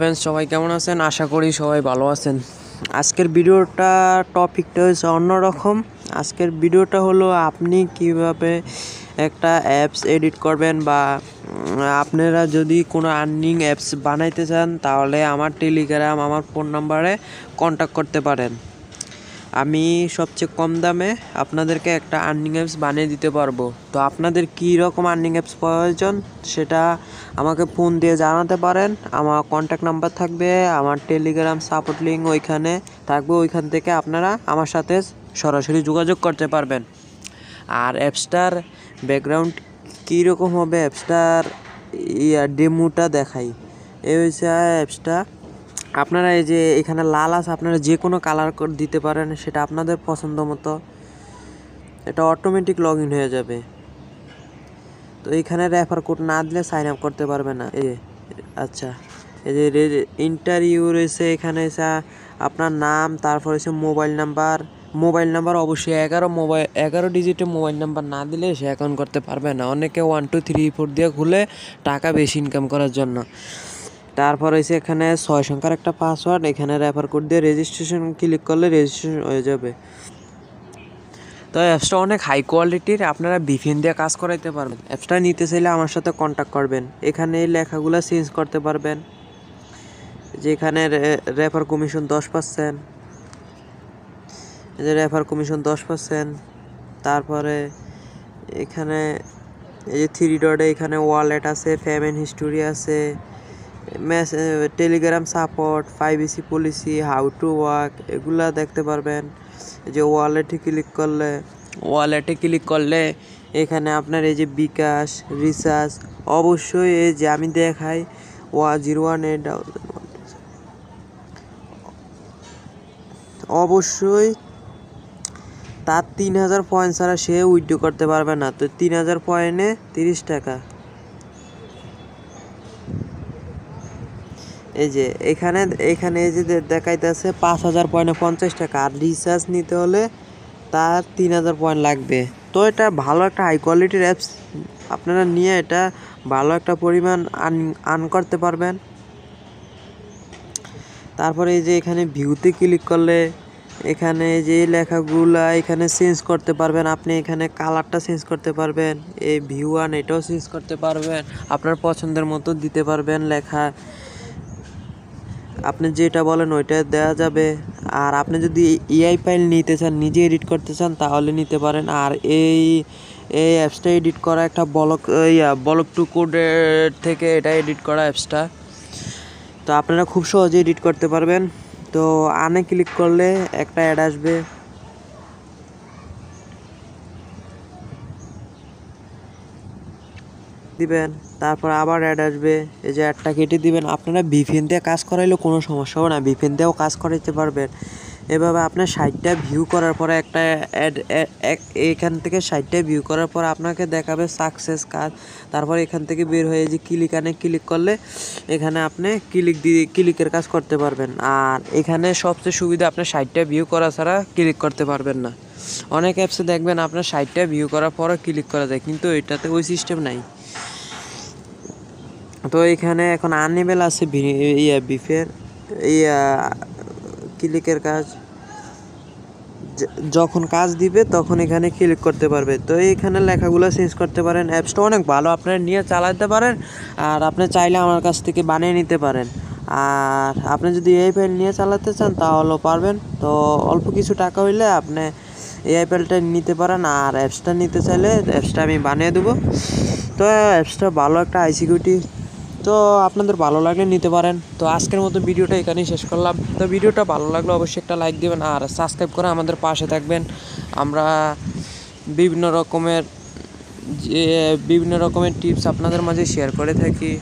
friends সবাই কেমন আছেন আশা করি সবাই ভালো আছেন আজকের ভিডিওটা টপিকটা হয়েছে অন্যরকম আজকের ভিডিওটা হলো আপনি কিভাবে একটা অ্যাপস এডিট করবেন বা আপনারা যদি কোনো আর্নিং অ্যাপস বানাইতে চান তাহলে আমার টেলিগ্রাম আমার ফোন নাম্বারে কন্ট্যাক্ট করতে পারেন আমি সবচেয়ে কম দামে আপনাদেরকে একটা আর্নিং অ্যাপস বানিয়ে দিতে পারবো তো আপনাদের কী রকম আর্নিং অ্যাপস প্রয়োজন সেটা আমাকে ফোন দিয়ে জানাতে পারেন আমার কন্ট্যাক্ট নাম্বার থাকবে আমার টেলিগ্রাম সাপোর্ট লিঙ্ক ওইখানে থাকবে ওইখান থেকে আপনারা আমার সাথে সরাসরি যোগাযোগ করতে পারবেন আর অ্যাপসটার ব্যাকগ্রাউন্ড কীরকম হবে অ্যাপসটার ইয়া ডেমোটা দেখাই এই হয়েছে অ্যাপসটা আপনারা এই যে এখানে লাল আছে আপনারা যে কোনো কালার দিতে পারেন সেটা আপনাদের পছন্দ মতো এটা অটোমেটিক লগ ইন হয়ে যাবে তো এখানে রেফার কোড না দিলে সাইন আপ করতে পারবে না এ আচ্ছা এই যে ইন্টারভিউ রয়েছে এখানে আপনার নাম তারপর হচ্ছে মোবাইল নাম্বার মোবাইল নাম্বার অবশ্যই এগারো মোবাইল এগারো ডিজিটে মোবাইল নাম্বার না দিলে সে অ্যাকাউন্ট করতে পারবে না অনেকে ওয়ান টু থ্রি ফোর দিয়ে খুলে টাকা বেশি ইনকাম করার জন্য তারপর হয়েছে এখানে ছয় সংখ্যার একটা পাসওয়ার্ড এখানে রেফার কোড দিয়ে রেজিস্ট্রেশন ক্লিক করলে রেজিস্ট্রেশন হয়ে যাবে তো অ্যাপসটা অনেক হাই কোয়ালিটির আপনারা বিফিন দিয়ে কাজ করাইতে পারবেন অ্যাপসটা নিতে চাইলে আমার সাথে কন্ট্যাক্ট করবেন এখানে এই লেখাগুলো চেঞ্জ করতে পারবেন যেখানে রেফার কমিশন দশ পার্সেন্ট এদের রেফার কমিশন দশ পার্সেন্ট তারপরে এখানে এই যে থ্রি ডটে এখানে ওয়ালেট আছে পেমেন্ট হিস্টোরি আছে মেস টেলিগ্রাম সাপোর্ট ফাইভ ইসি পলিসি হাউ টু ওয়ার্ক এগুলা দেখতে পারবেন যে ওয়ালেটে ক্লিক করলে ওয়ালেটে ক্লিক করলে এখানে আপনার এই যে বিকাশ রিচার্জ অবশ্যই এই যে আমি দেখাই ওয়া জিরো ওয়ান এইট অবশ্যই তার তিন হাজার পয়েন্ট ছাড়া সে উইড্রো করতে পারবে না তো তিন হাজার পয়েন্টে তিরিশ টাকা এই যে এখানে এখানে এই যে দেখাইতেছে পাঁচ হাজার পয়েন্টে পঞ্চাশ টাকা আর রিচার্জ নিতে হলে তার তিন হাজার পয়েন্ট লাগবে তো এটা ভালো একটা হাই কোয়ালিটির অ্যাপস আপনারা নিয়ে এটা ভালো একটা পরিমাণ আন আর্ন করতে পারবেন তারপরে এই যে এখানে ভিউতে ক্লিক করলে এখানে যে লেখাগুলা এখানে চেঞ্জ করতে পারবেন আপনি এখানে কালারটা চেঞ্জ করতে পারবেন এই ভিউ ওয়ান এটাও চেঞ্জ করতে পারবেন আপনার পছন্দের মতো দিতে পারবেন লেখা আপনি যেটা বলেন ওইটা দেওয়া যাবে আর আপনি যদি এআই ফাইল নিতে চান নিজে এডিট করতে চান তাহলে নিতে পারেন আর এই এই অ্যাপসটা এডিট করা একটা ব্লক ইয়া ব্লক টু কোডের থেকে এটা এডিট করা অ্যাপসটা তো আপনারা খুব সহজে এডিট করতে পারবেন তো আনে ক্লিক করলে একটা অ্যাড আসবে দিবেন তারপর আবার অ্যাড আসবে এই যে অ্যাডটা কেটে দিবেন আপনারা বিপিন দিয়ে কাজ করাইলে কোনো সমস্যা হবে না বিপিন দিয়েও কাজ করাইতে পারবেন এভাবে আপনার সাইডটা ভিউ করার পরে একটা অ্যাড এখান থেকে সাইডটা ভিউ করার পর আপনাকে দেখাবে সাকসেস কাজ তারপর এখান থেকে বের হয়ে যে ক্লিকানে ক্লিক করলে এখানে আপনি ক্লিক দিয়ে ক্লিকের কাজ করতে পারবেন আর এখানে সবচেয়ে সুবিধা আপনার সাইডটা ভিউ করা ছাড়া ক্লিক করতে পারবেন না অনেক অ্যাপসে দেখবেন আপনার সাইডটা ভিউ করার পরও ক্লিক করা যায় কিন্তু এটাতে ওই সিস্টেম নাই তো এখানে এখন আনিবেল আছে ইয়া বিফের ইয়া ক্লিকের কাজ যখন কাজ দিবে তখন এখানে ক্লিক করতে পারবে তো এখানে লেখাগুলো চেঞ্জ করতে পারেন অ্যাপসটা অনেক ভালো আপনারা নিয়ে চালাতে পারেন আর আপনি চাইলে আমার কাছ থেকে বানিয়ে নিতে পারেন আর আপনি যদি এই ফাইল নিয়ে চালাতে চান তাহলেও পারবেন তো অল্প কিছু টাকা হইলে আপনি এই আইপিএলটা নিতে পারেন আর অ্যাপসটা নিতে চাইলে অ্যাপসটা আমি বানিয়ে দেবো তো অ্যাপসটা ভালো একটা আইসিকিউটি তো আপনাদের ভালো লাগলে নিতে পারেন তো আজকের মতো ভিডিওটা এখানেই শেষ করলাম তো ভিডিওটা ভালো লাগলে অবশ্যই একটা লাইক দেবেন আর সাবস্ক্রাইব করে আমাদের পাশে থাকবেন আমরা বিভিন্ন রকমের যে বিভিন্ন রকমের টিপস আপনাদের মাঝে শেয়ার করে থাকি